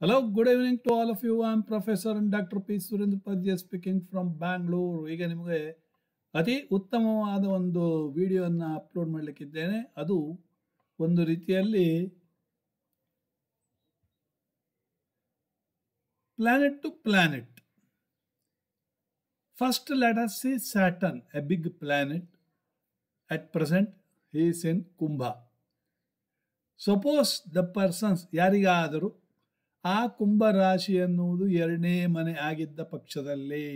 Hello, good evening to all of you. I am Professor and Dr. P. Surendra Padya speaking from Bangalore. ಈಗ ನಿಮಗೆ ಅತಿ ಉತ್ತಮವಾದ ಒಂದು ವಿಡಿಯೋವನ್ನು ಅಪ್ಲೋಡ್ ಮಾಡಲಿಕ್ಕಿದ್ದೇನೆ ಅದು ಒಂದು ರೀತಿಯಲ್ಲಿ planet to planet. First, let us see Saturn, a big planet. At present, he is in Kumbha. Suppose the persons, ಯಾರಿಗಾದರೂ ಆ ಕುಂಭರಾಶಿ ಎನ್ನುವುದು ಎರಡನೇ ಮನೆ ಆಗಿದ್ದ ಪಕ್ಷದಲ್ಲಿ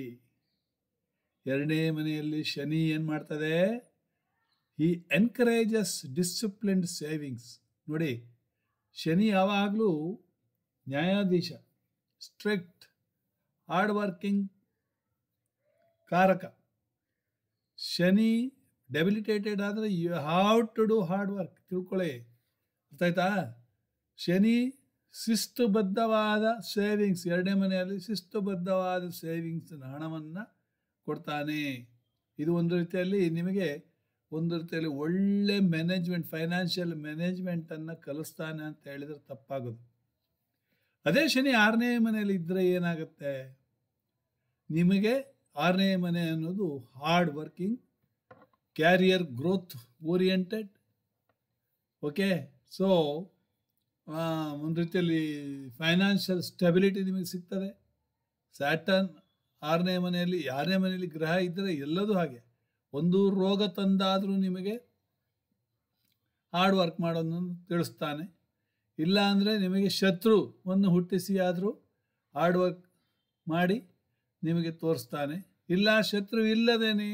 ಎರಡನೇ ಮನೆಯಲ್ಲಿ ಶನಿ ಏನು ಮಾಡ್ತದೆ ಈ ಎನ್ಕರೇಜಸ್ ಡಿಸಿಪ್ಲಿನ್ಡ್ ಸೇವಿಂಗ್ಸ್ ನೋಡಿ ಶನಿ ಯಾವಾಗಲೂ ನ್ಯಾಯಾಧೀಶ ಸ್ಟ್ರಿಕ್ಟ್ ಹಾರ್ಡ್ ವರ್ಕಿಂಗ್ ಕಾರಕ ಶನಿ ಡೆಬಿಲಿಟೇಟೆಡ್ ಆದರೆ you have to do hard work ತಿಳ್ಕೊಳ್ಳಿ ಗೊತ್ತಾಯ್ತಾ ಶನಿ ಶಿಸ್ತುಬದ್ಧವಾದ ಸೇವಿಂಗ್ಸ್ ಎರಡನೇ ಮನೆಯಲ್ಲಿ ಶಿಸ್ತುಬದ್ಧವಾದ ಸೇವಿಂಗ್ಸ್ನ ಹಣವನ್ನು ಕೊಡ್ತಾನೆ ಇದು ಒಂದು ರೀತಿಯಲ್ಲಿ ನಿಮಗೆ ಒಂದು ರೀತಿಯಲ್ಲಿ ಒಳ್ಳೆ ಮ್ಯಾನೇಜ್ಮೆಂಟ್ ಫೈನಾನ್ಷಿಯಲ್ ಮ್ಯಾನೇಜ್ಮೆಂಟನ್ನು ಕಲಿಸ್ತಾನೆ ಅಂತ ಹೇಳಿದರೆ ತಪ್ಪಾಗೋದು ಅದೇ ಶನಿ ಆರನೇ ಮನೆಯಲ್ಲಿ ಇದ್ದರೆ ಏನಾಗುತ್ತೆ ನಿಮಗೆ ಆರನೇ ಮನೆ ಅನ್ನೋದು hard working career growth oriented okay so ಒಂದು ರೀತಿಯಲ್ಲಿ ಫೈನಾನ್ಷಿಯಲ್ ಸ್ಟೆಬಿಲಿಟಿ ನಿಮಗೆ ಸಿಗ್ತದೆ ಸ್ಯಾಟರ್ನ್ ಆರನೇ ಮನೆಯಲ್ಲಿ ಯಾರನೇ ಮನೆಯಲ್ಲಿ ಗ್ರಹ ಇದ್ದರೆ ಎಲ್ಲದೂ ಹಾಗೆ ಒಂದು ರೋಗ ತಂದಾದರೂ ನಿಮಗೆ ಹಾರ್ಡ್ ವರ್ಕ್ ಮಾಡೋದನ್ನು ತಿಳಿಸ್ತಾನೆ ಇಲ್ಲ ಅಂದರೆ ನಿಮಗೆ ಶತ್ರುವನ್ನು ಹುಟ್ಟಿಸಿ ಆದರೂ ಹಾರ್ಡ್ ವರ್ಕ್ ಮಾಡಿ ನಿಮಗೆ ತೋರಿಸ್ತಾನೆ ಇಲ್ಲ ಶತ್ರು ಇಲ್ಲದೇನೆ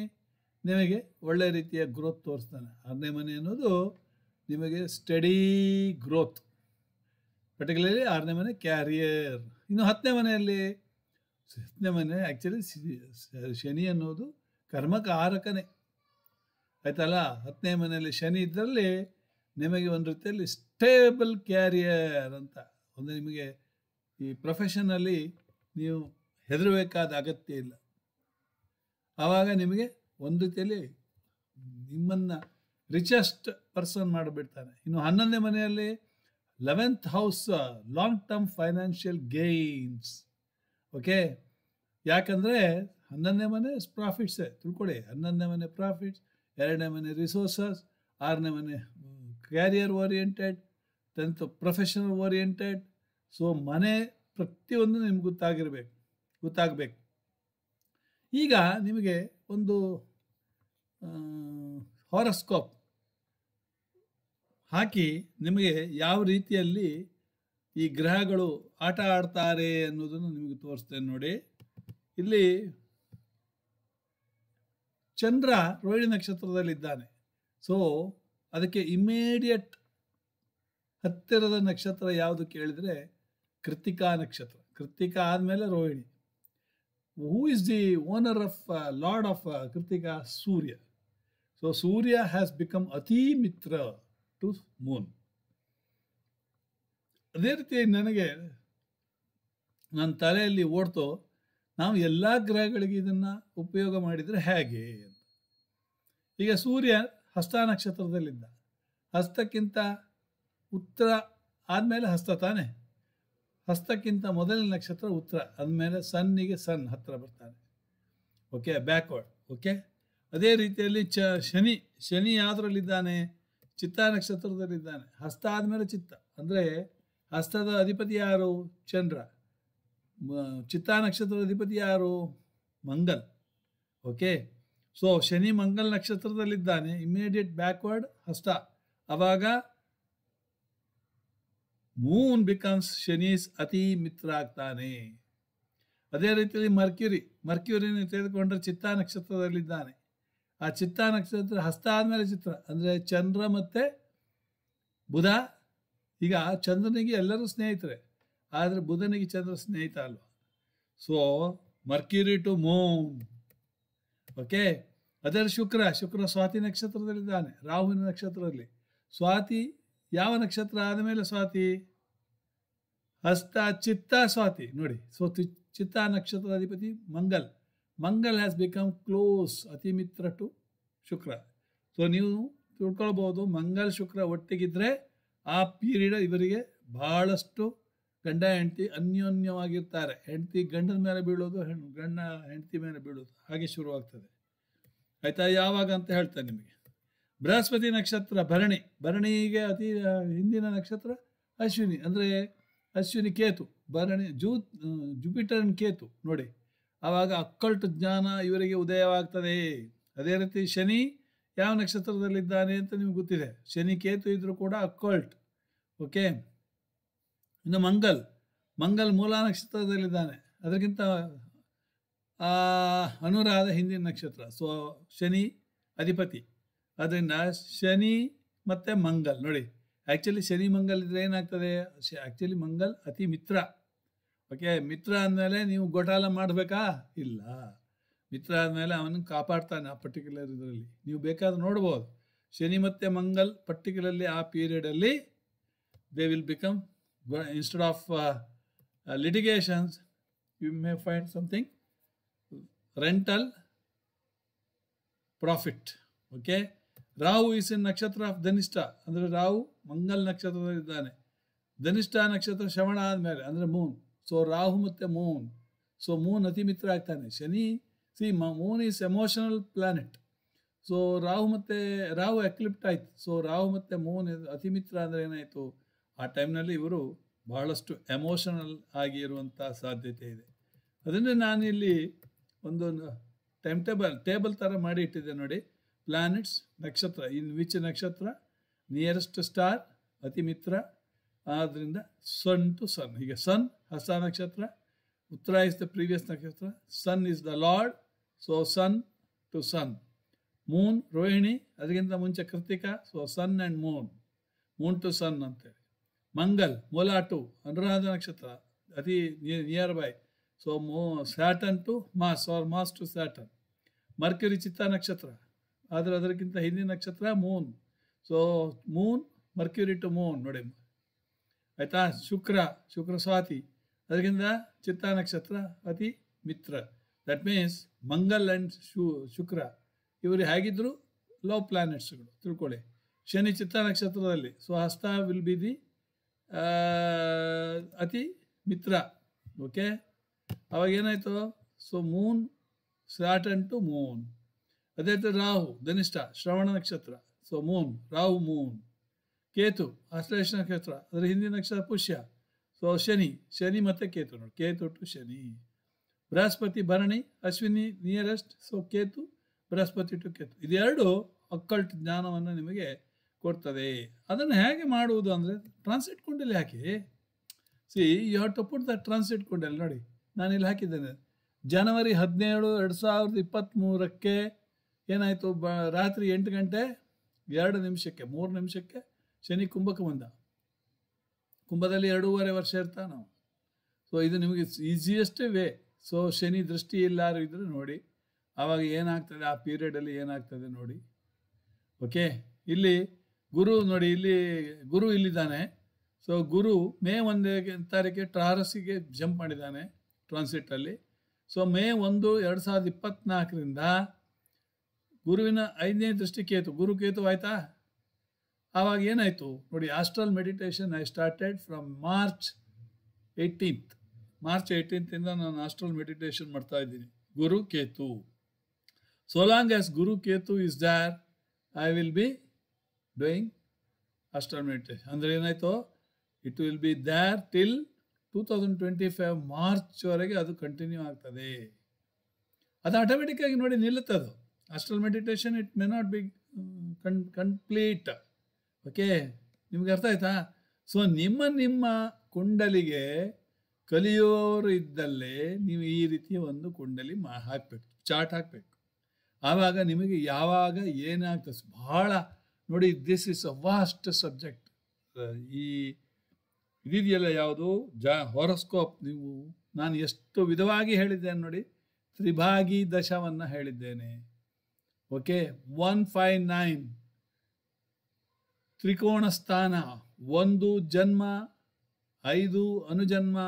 ನಿಮಗೆ ಒಳ್ಳೆ ರೀತಿಯ ಗ್ರೋತ್ ತೋರಿಸ್ತಾನೆ ಆರನೇ ಮನೆ ಅನ್ನೋದು ನಿಮಗೆ ಸ್ಟಡಿ ಗ್ರೋತ್ ಪರ್ಟಿಕ್ಯುಲರ್ಲಿ ಆರನೇ ಮನೆ ಕ್ಯಾರಿಯರ್ ಇನ್ನು ಹತ್ತನೇ ಮನೆಯಲ್ಲಿ ಹತ್ತನೇ ಮನೆ ಆ್ಯಕ್ಚುಲಿ ಶನಿ ಅನ್ನೋದು ಕರ್ಮಕಾರಕನೇ ಆಯ್ತಲ್ಲ ಹತ್ತನೇ ಮನೆಯಲ್ಲಿ ಶನಿ ಇದ್ದರಲ್ಲಿ ನಿಮಗೆ ಒಂದು ರೀತಿಯಲ್ಲಿ ಸ್ಟೇಬಲ್ ಕ್ಯಾರಿಯರ್ ಅಂತ ಒಂದು ನಿಮಗೆ ಈ ಪ್ರೊಫೆಷನಲ್ಲಿ ನೀವು ಹೆದರಬೇಕಾದ ಅಗತ್ಯ ಇಲ್ಲ ಆವಾಗ ನಿಮಗೆ ಒಂದು ರೀತಿಯಲ್ಲಿ ನಿಮ್ಮನ್ನು ರಿಚೆಸ್ಟ್ ಪರ್ಸನ್ ಮಾಡಿಬಿಡ್ತಾನೆ ಇನ್ನು ಹನ್ನೊಂದನೇ ಮನೆಯಲ್ಲಿ eleventh house long term financial gains okay ಯಾಕಂದರೆ ಹನ್ನೊಂದನೇ ಮನೆ ಪ್ರಾಫಿಟ್ಸೇ ತಿಳ್ಕೊಳ್ಳಿ ಹನ್ನೊಂದನೇ ಮನೆ ಪ್ರಾಫಿಟ್ಸ್ ಎರಡನೇ ಮನೆ ರಿಸೋರ್ಸಸ್ ಆರನೇ ಮನೆ career oriented tenth professional oriented so ಮನೆ ಪ್ರತಿಯೊಂದು ನಿಮ್ಗೆ ಗೊತ್ತಾಗಿರ್ಬೇಕು ಗೊತ್ತಾಗಬೇಕು ಈಗ ನಿಮಗೆ ಒಂದು ಹಾರಸ್ಕೋಪ್ ಹಾಕಿ ನಿಮಗೆ ಯಾವ ರೀತಿಯಲ್ಲಿ ಈ ಗ್ರಹಗಳು ಆಟ ಆಡ್ತಾರೆ ಅನ್ನೋದನ್ನು ನಿಮಗೆ ತೋರಿಸ್ತೇನೆ ನೋಡಿ ಇಲ್ಲಿ ಚಂದ್ರ ರೋಹಿಣಿ ನಕ್ಷತ್ರದಲ್ಲಿದ್ದಾನೆ ಸೊ ಅದಕ್ಕೆ ಇಮ್ಮಿಡಿಯೇಟ್ ಹತ್ತಿರದ ನಕ್ಷತ್ರ ಯಾವುದು ಕೇಳಿದರೆ ಕೃತಿಕಾ ನಕ್ಷತ್ರ ಕೃತಿಕಾ ಆದಮೇಲೆ Rohini who is the owner of lord of Krittika Surya so Surya has become ಅತಿ ಮಿತ್ರ ಟು ಮೂನ್ ಅದೇ ರೀತಿ ನನಗೆ ನನ್ನ ತಲೆಯಲ್ಲಿ ಓಡ್ತು ನಾವು ಎಲ್ಲ ಗ್ರಹಗಳಿಗೆ ಇದನ್ನು ಉಪಯೋಗ ಮಾಡಿದರೆ ಹೇಗೆ ಅಂತ ಈಗ ಸೂರ್ಯ ಹಸ್ತ ನಕ್ಷತ್ರದಲ್ಲಿದ್ದ ಹಸ್ತಕ್ಕಿಂತ ಉತ್ತರ ಆದಮೇಲೆ ಹಸ್ತ ತಾನೆ ಹಸ್ತಕ್ಕಿಂತ ಮೊದಲನೇ ನಕ್ಷತ್ರ ಉತ್ತರ ಅಂದಮೇಲೆ ಸನ್ನಿಗೆ ಸನ್ ಹತ್ತಿರ ಬರ್ತಾನೆ ಓಕೆ ಬ್ಯಾಕ್ವರ್ಡ್ ಓಕೆ ಅದೇ ರೀತಿಯಲ್ಲಿ ಚ ಶನಿ ಶನಿ ಯಾವುದ್ರಲ್ಲಿದ್ದಾನೆ ಚಿತ್ತ ನಕ್ಷತ್ರದಲ್ಲಿದ್ದಾನೆ ಹಸ್ತ ಆದಮೇಲೆ ಚಿತ್ತ ಅಂದರೆ ಹಸ್ತದ ಅಧಿಪತಿ ಯಾರು ಚಂದ್ರ ಚಿತ್ತ ನಕ್ಷತ್ರದ ಅಧಿಪತಿ ಯಾರು ಮಂಗಲ್ ಓಕೆ ಸೊ ಶನಿ ಮಂಗಲ್ ನಕ್ಷತ್ರದಲ್ಲಿದ್ದಾನೆ ಇಮಿಡಿಯೇಟ್ ಬ್ಯಾಕ್ವರ್ಡ್ ಹಸ್ತ ಅವಾಗ ಮೂನ್ ಬಿಕಮ್ಸ್ ಶನೀಸ್ ಅತಿ ಮಿತ್ರ ಆಗ್ತಾನೆ ಅದೇ ರೀತಿಯಲ್ಲಿ ಮರ್ಕ್ಯೂರಿ ಮರ್ಕ್ಯೂರಿನ ತೆಗೆದುಕೊಂಡ್ರೆ ಚಿತ್ತ ನಕ್ಷತ್ರದಲ್ಲಿದ್ದಾನೆ ಆ ಚಿತ್ತ ನಕ್ಷತ್ರ ಹಸ್ತ ಆದಮೇಲೆ ಚಿತ್ರ ಅಂದರೆ ಚಂದ್ರ ಮತ್ತು ಬುಧ ಈಗ ಚಂದ್ರನಿಗೆ ಎಲ್ಲರೂ ಸ್ನೇಹಿತರೆ ಆದರೆ ಬುಧನಿಗೆ ಚಂದ್ರ ಸ್ನೇಹಿತ ಅಲ್ವ so Mercury to moon okay ಅದರ ಶುಕ್ರ ಶುಕ್ರ ಸ್ವಾತಿ ನಕ್ಷತ್ರದಲ್ಲಿದ್ದಾನೆ ರಾಹುವಿನ ನಕ್ಷತ್ರದಲ್ಲಿ ಸ್ವಾತಿ ಯಾವ ನಕ್ಷತ್ರ ಆದಮೇಲೆ ಸ್ವಾತಿ ಹಸ್ತ ಚಿತ್ತ ಸ್ವಾತಿ ನೋಡಿ ಸೊ ಚಿತ್ತ ನಕ್ಷತ್ರಾಧಿಪತಿ Mangal Mangal has become close ಅತಿ ಮಿತ್ರ ಟು ಶುಕ್ರ ಸೊ ನೀವು ತಿಳ್ಕೊಳ್ಬೋದು ಮಂಗಲ್ ಶುಕ್ರ ಒಟ್ಟಿಗಿದ್ರೆ ಆ ಪೀರಿಯಡ್ ಇವರಿಗೆ ಬಹಳಷ್ಟು ಗಂಡ ಹೆಂಡತಿ ಅನ್ಯೋನ್ಯವಾಗಿರ್ತಾರೆ ಹೆಂಡತಿ ಗಂಡನ ಮೇಲೆ ಬೀಳೋದು ಹೆಣ್ಣು ಗಂಡ ಹೆಂಡತಿ ಮೇಲೆ ಬೀಳೋದು ಹಾಗೆ ಶುರುವಾಗ್ತದೆ ಆಯಿತಾ ಯಾವಾಗ ಅಂತ ಹೇಳ್ತಾರೆ ನಿಮಗೆ ಬೃಹಸ್ಪತಿ ನಕ್ಷತ್ರ ಭರಣಿ ಭರಣಿಗೆ ಅತಿ ಹಿಂದಿನ ನಕ್ಷತ್ರ ಅಶ್ವಿನಿ ಅಂದರೆ ಅಶ್ವಿನಿ ಕೇತು ಭರಣಿ ಜೂ ಜುಪಿಟರ್ನ್ ಕೇತು ನೋಡಿ ಆವಾಗ ಅಕ್ಕಲ್ಟ್ ಜ್ಞಾನ ಇವರಿಗೆ ಉದಯವಾಗ್ತದೆ ಅದೇ ರೀತಿ ಶನಿ ಯಾವ ನಕ್ಷತ್ರದಲ್ಲಿದ್ದಾನೆ ಅಂತ ನಿಮ್ಗೆ ಗೊತ್ತಿದೆ ಶನಿ ಕೇತು ಇದ್ದರೂ ಕೂಡ ಅಕ್ಕಲ್ಟ್ ಓಕೆ ಇನ್ನು ಮಂಗಲ್ ಮಂಗಲ್ ಮೂಲ ನಕ್ಷತ್ರದಲ್ಲಿದ್ದಾನೆ ಅದಕ್ಕಿಂತ ಅನುರಾಧ ಹಿಂದಿನ ನಕ್ಷತ್ರ ಸೊ ಶನಿ ಅಧಿಪತಿ ಅದರಿಂದ ಶನಿ ಮತ್ತು ಮಂಗಲ್ ನೋಡಿ ಆ್ಯಕ್ಚುಲಿ ಶನಿ ಮಂಗಲ್ ಇದ್ರೆ ಏನಾಗ್ತದೆ ಆ್ಯಕ್ಚುಲಿ ಮಂಗಲ್ ಅತಿ ಮಿತ್ರ ಓಕೆ ಮಿತ್ರ ಅಂದಮೇಲೆ ನೀವು ಗೊಟಾಲ ಮಾಡಬೇಕಾ ಇಲ್ಲ ಮಿತ್ರ ಆದಮೇಲೆ ಅವನು ಕಾಪಾಡ್ತಾನೆ ಆ ಪರ್ಟಿಕ್ಯುಲರ್ ಇದರಲ್ಲಿ ನೀವು ಬೇಕಾದ್ರೆ ನೋಡ್ಬೋದು ಶನಿ ಮತ್ತು ಮಂಗಲ್ ಪರ್ಟಿಕ್ಯುಲರ್ಲಿ ಆ ಪೀರಿಯಡಲ್ಲಿ they will become instead of litigations you may find something rental profit okay Rahu is in ನಕ್ಷತ್ರ ಆಫ್ ಧನಿಷ್ಠ ಅಂದರೆ ರಾಹು ಮಂಗಲ್ ನಕ್ಷತ್ರದಲ್ಲಿದ್ದಾನೆ ಧನಿಷ್ಠ ನಕ್ಷತ್ರ ಶ್ರವಣ ಆದಮೇಲೆ ಅಂದರೆ ಮೂನ್ ಸೊ ರಾಹು ಮತ್ತು ಮೂನ್ ಸೊ ಮೂನ್ ಅತಿ ಮಿತ್ರ ಆಗ್ತಾನೆ Shani see moon is emotional planet so Rahu ಮತ್ತು ರಾಹು ಎಕ್ಲಿಪ್ಟ್ ಆಯ್ತು ಸೊ ರಾಹು ಮತ್ತು ಮೂನ್ ಅತಿ ಮಿತ್ರ ಅಂದರೆ ಏನಾಯಿತು ಆ ಟೈಮ್ನಲ್ಲಿ ಇವರು ಬಹಳಷ್ಟು ಎಮೋಷನಲ್ ಆಗಿ ಸಾಧ್ಯತೆ ಇದೆ ನಾನು ನಾನಿಲ್ಲಿ ಒಂದು ಟೈಮ್ ಟೇಬಲ್ ಟೇಬಲ್ ಥರ ಮಾಡಿ ಇಟ್ಟಿದ್ದೆ ನೋಡಿ ಪ್ಲಾನೆಟ್ಸ್ ನಕ್ಷತ್ರ ಇನ್ ವಿಚ್ ನಕ್ಷತ್ರ ನಿಯರೆಸ್ಟ್ ಸ್ಟಾರ್ ಅತಿ ಮಿತ್ರ ಆದ್ದರಿಂದ ಸನ್ ಟು ಸನ್ ಹೀಗೆ ಸನ್ ಹಸ್ತ ನಕ್ಷತ್ರ ಉತ್ತರ ಇಸ್ ದ ಪ್ರೀವಿಯಸ್ ನಕ್ಷತ್ರ sun is the lord so sun to sun moon Rohini ಅದಕ್ಕಿಂತ ಮುಂಚೆ Krittika so sun and moon moon to sun ಅಂತೇಳಿ ಮಂಗಲ್ ಮೊಲಾ ಟು ಅನುರಾಧ ನಕ್ಷತ್ರ ಅತಿ ನಿಯರ್ ಬೈ ಸೊ ಮೋ Saturn to Mars or Mars to Saturn Mercury Chitta ನಕ್ಷತ್ರ ಆದರೆ ಅದಕ್ಕಿಂತ ಹಿಂದಿನ ನಕ್ಷತ್ರ moon so moon Mercury to moon ನೋಡಿ ಆಯಿತಾ ಶುಕ್ರ ಶುಕ್ರ ಸ್ವಾತಿ ಅದರಿಂದ ಚಿತ್ತ ನಕ್ಷತ್ರ ಅತಿ ಮಿತ್ರ ದಟ್ ಮೀನ್ಸ್ ಮಂಗಲ್ ಆ್ಯಂಡ್ ಶು ಶುಕ್ರ ಇವರು ಹೇಗಿದ್ದರೂ ಲವ್ ಪ್ಲಾನೆಟ್ಸ್ಗಳು ತಿಳ್ಕೊಳ್ಳಿ ಶನಿ ಚಿತ್ತ ನಕ್ಷತ್ರದಲ್ಲಿ ಸೊ ಹಸ್ತ ವಿಲ್ ಬಿ ದಿ ಅತಿ ಮಿತ್ರ ಓಕೆ ಅವಾಗ so moon and to moon ಅದೇ ಥರ ರಾಹು ಧನಿಷ್ಠ ಶ್ರವಣ ನಕ್ಷತ್ರ so moon Rahu moon Ketu Ashlesha ನಕ್ಷತ್ರ ಅದರ ಹಿಂದಿನ ನಕ್ಷತ್ರ ಪುಷ್ಯ ಸೊ ಶನಿ ಶನಿ ಮತ್ತು ಕೇತು ನೋಡಿ Ketu to Shani Brihaspati Bharani Ashwini nearest so Ketu Brihaspati to Ketu ಇದೆರಡು ಅಕ್ಕಲ್ಟ್ ಜ್ಞಾನವನ್ನು ನಿಮಗೆ ಕೊಡ್ತದೆ ಅದನ್ನು ಹೇಗೆ ಮಾಡುವುದು ಅಂದರೆ ಟ್ರಾನ್ಸ್ಲೇಟ್ ಕೊಂಡಲ್ಲಿ ಹಾಕಿ see you have to put the translate ಕೊಂಡಲ್ಲಿ ನೋಡಿ ಇಲ್ಲಿ ಹಾಕಿದ್ದೇನೆ ಜನವರಿ ಹದಿನೇಳು ಎರಡು ಸಾವಿರದ ಇಪ್ಪತ್ತ್ಮೂರಕ್ಕೆ ಏನಾಯಿತು ಬ ರಾತ್ರಿ ಎಂಟು ಗಂಟೆ ಎರಡು ನಿಮಿಷಕ್ಕೆ ಮೂರು ನಿಮಿಷಕ್ಕೆ ಶನಿ ಕುಂಭಕ ಬಂದ ಕುಂಭದಲ್ಲಿ ಎರಡೂವರೆ ವರ್ಷ ನಾವು ಸೊ ಇದು ನಿಮಗೆ ಈಸಿಯೆಸ್ಟ್ ವೇ ಸೊ ಶನಿ ದೃಷ್ಟಿ ಎಲ್ಲಾರು ಇದ್ದರೆ ನೋಡಿ ಆವಾಗ ಏನಾಗ್ತದೆ ಆ ಪೀರಿಯಡಲ್ಲಿ ಏನಾಗ್ತದೆ ನೋಡಿ ಓಕೆ ಇಲ್ಲಿ ಗುರು ನೋಡಿ ಇಲ್ಲಿ ಗುರು ಇಲ್ಲಿದ್ದಾನೆ ಸೊ ಗುರು ಮೇ ಒಂದೇ ತಾರೀಕಿಗೆ ಟ್ರಾರಸಿಗೆ ಜಂಪ್ ಮಾಡಿದ್ದಾನೆ ಟ್ರಾನ್ಸಿಟಲ್ಲಿ ಸೊ ಮೇ ಒಂದು ಎರಡು ಸಾವಿರದ ಇಪ್ಪತ್ನಾಲ್ಕರಿಂದ ಗುರುವಿನ ಐದನೇ ದೃಷ್ಟಿ ಗುರು ಕೇತು ಆಯ್ತಾ ಆವಾಗ ಏನಾಯಿತು ನೋಡಿ astral meditation I started from March eighteenth March ಏಯ್ಟೀನ್ತಿಂದ ನಾನು ಆಸ್ಟ್ರಲ್ ಮೆಡಿಟೇಷನ್ ಮಾಡ್ತಾ ಇದ್ದೀನಿ Guru Ketu so long as Guru Ketu is there I will be doing astral meditation ಅಂದರೆ ಏನಾಯ್ತು it will be there till two thousand twenty five ಮಾರ್ಚ್ವರೆಗೆ ಅದು ಕಂಟಿನ್ಯೂ ಆಗ್ತದೆ ಅದು ಆಟೋಮೆಟಿಕ್ಕಾಗಿ ನೋಡಿ ಅದು astral meditation it may not be ಕನ್ ಕಂಪ್ಲೀಟ್ ಓಕೆ ನಿಮ್ಗೆ ಅರ್ಥ ಆಯ್ತಾ ಸೊ ನಿಮ್ಮ ನಿಮ್ಮ ಕುಂಡಲಿಗೆ ಕಲಿಯೋರು ಇದ್ದಲ್ಲಿ ನೀವು ಈ ರೀತಿಯ ಒಂದು ಕುಂಡಲಿ ಮಾ ಹಾಕಬೇಕು ಚಾಟ್ ಹಾಕಬೇಕು ಆವಾಗ ನಿಮಗೆ ಯಾವಾಗ ಏನಾಗ್ತದೆ ಬಹಳ ನೋಡಿ this is a vast subject ಈ ಇದೆಯಲ್ಲ ಯಾವುದು ಜಾ ಹೊರಸ್ಕೋಪ್ ನೀವು ನಾನು ಎಷ್ಟು ವಿಧವಾಗಿ ಹೇಳಿದ್ದೇನೆ ನೋಡಿ ತ್ರಿಭಾಗಿ ದಶವನ್ನು ಹೇಳಿದ್ದೇನೆ ಓಕೆ ಒನ್ ಫೈವ್ ನೈನ್ ತ್ರಿಕೋಣ ಸ್ಥಾನ ಒಂದು ಜನ್ಮ ಐದು ಅನುಜನ್ಮ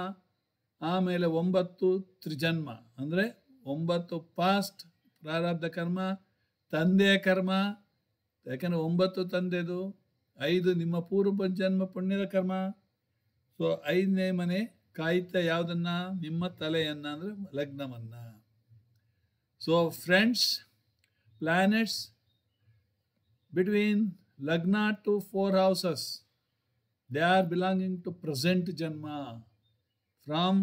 ಆಮೇಲೆ ಒಂಬತ್ತು ತ್ರಿಜನ್ಮ ಅಂದರೆ ಒಂಬತ್ತು ಪಾಸ್ಟ್ ಪ್ರಾರಬ್ಧ ಕರ್ಮ ತಂದೆಯ ಕರ್ಮ ಯಾಕೆಂದರೆ ಒಂಬತ್ತು ತಂದೆದು ಐದು ನಿಮ್ಮ ಪೂರ್ವ ಜನ್ಮ ಪುಣ್ಯದ ಕರ್ಮ ಸೊ ಐದನೇ ಮನೆ ಕಾಯುತ್ತ ಯಾವುದನ್ನು ನಿಮ್ಮ ತಲೆಯನ್ನು ಅಂದರೆ ಲಗ್ನವನ್ನು so friends planets between Lagna to four houses they are belonging present ಜನ್ಮ ಜನ್ಮ from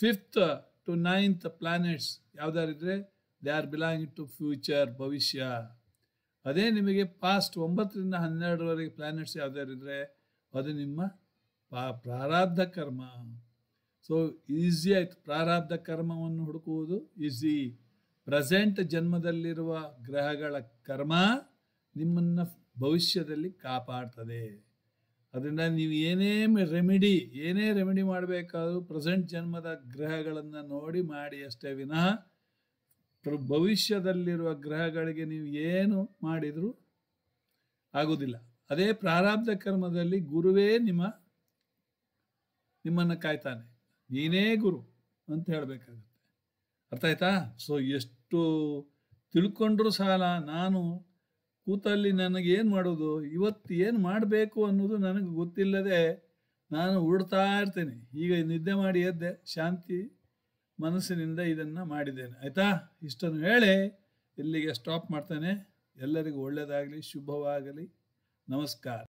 fifth to ninth planets ಯಾವ್ದಾರಿದ್ರೆ they are belonging to future ಭವಿಷ್ಯ ಅದೇ ನಿಮಗೆ ಪಾಸ್ಟ್ ಒಂಬತ್ತರಿಂದ ಹನ್ನೆರಡರವರೆಗೆ ಪ್ಲಾನೆಟ್ಸ್ ಯಾವ್ದಾರಿದ್ರೆ ಅದು ನಿಮ್ಮ ಪಾ ಪ್ರಾರಾಬ್ಧ ಕರ್ಮ ಸೊ ಈಸಿ ಆಯಿತು ಪ್ರಾರಾಬ್ಧ ಕರ್ಮವನ್ನು ಹುಡುಕುವುದು ಈಸಿ ಪ್ರೆಸೆಂಟ್ ಜನ್ಮದಲ್ಲಿರುವ ಗ್ರಹಗಳ ಕರ್ಮ ನಿಮ್ಮನ್ನು ಭವಿಷ್ಯದಲ್ಲಿ ಕಾಪಾಡ್ತದೆ ಅದರಿಂದ ನೀವು ಏನೇ ರೆಮಿಡಿ ಏನೇ ರೆಮಿಡಿ ಮಾಡಬೇಕಾದ್ರೂ ಪ್ರೆಸೆಂಟ್ ಜನ್ಮದ ಗ್ರಹಗಳನ್ನು ನೋಡಿ ಮಾಡಿ ಅಷ್ಟೇ ವಿನಃ ಭವಿಷ್ಯದಲ್ಲಿರುವ ಗ್ರಹಗಳಿಗೆ ನೀವು ಏನು ಮಾಡಿದರೂ ಆಗೋದಿಲ್ಲ ಅದೇ ಪ್ರಾರಬ್ಧ ಕರ್ಮದಲ್ಲಿ ಗುರುವೇ ನಿಮ್ಮ ನಿಮ್ಮನ್ನು ಕಾಯ್ತಾನೆ ನೀನೇ ಗುರು ಅಂತ ಹೇಳಬೇಕಾಗುತ್ತೆ ಅರ್ಥ ಆಯ್ತಾ ಸೊ ಎಷ್ಟು ತಿಳ್ಕೊಂಡ್ರೂ ಸಾಲ ನಾನು ಕೂತಲ್ಲಿ ನನಗೆ ಏನು ಮಾಡೋದು ಇವತ್ತು ಏನು ಮಾಡಬೇಕು ಅನ್ನೋದು ನನಗೆ ಗೊತ್ತಿಲ್ಲದೆ ನಾನು ಉಡ್ತಾ ಇರ್ತೇನೆ ಈಗ ನಿದ್ದೆ ಮಾಡಿ ಎದ್ದೆ ಶಾಂತಿ ಮನಸ್ಸಿನಿಂದ ಇದನ್ನು ಮಾಡಿದ್ದೇನೆ ಆಯಿತಾ ಇಷ್ಟನ್ನು ಹೇಳಿ ಇಲ್ಲಿಗೆ ಸ್ಟಾಪ್ ಮಾಡ್ತೇನೆ ಎಲ್ಲರಿಗೂ ಒಳ್ಳೆಯದಾಗಲಿ ಶುಭವಾಗಲಿ ನಮಸ್ಕಾರ